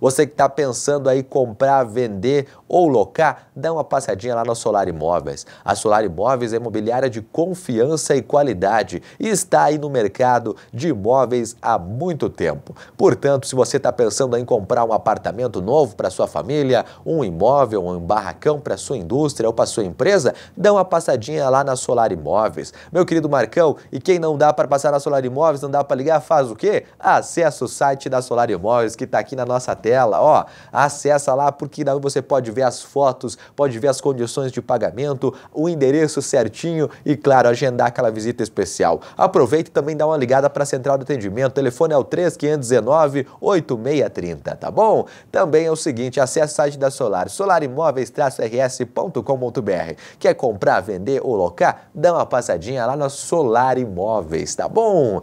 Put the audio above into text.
Você que está pensando aí comprar, vender ou locar, dá uma passadinha lá na Solar Imóveis. A Solar Imóveis é imobiliária de confiança e qualidade e está aí no mercado de imóveis há muito tempo. Portanto, se você está pensando em comprar um apartamento novo para sua família, um imóvel, um barracão para sua indústria ou para sua empresa, dá uma passadinha lá na Solar Imóveis. Meu querido Marcão, e quem não dá para passar na Solar Imóveis, não dá para ligar, faz o quê? Acesse o site da Solar Imóveis que está aqui na nossa tela, ó, acessa lá porque você pode ver as fotos, pode ver as condições de pagamento, o endereço certinho e, claro, agendar aquela visita especial. Aproveite e também dá uma ligada para a central de atendimento, o telefone é o 3519-8630, tá bom? Também é o seguinte, acesse o site da Solar, solarimóveis-rs.com.br. Quer comprar, vender ou locar? Dá uma passadinha lá na Solar Imóveis, tá bom?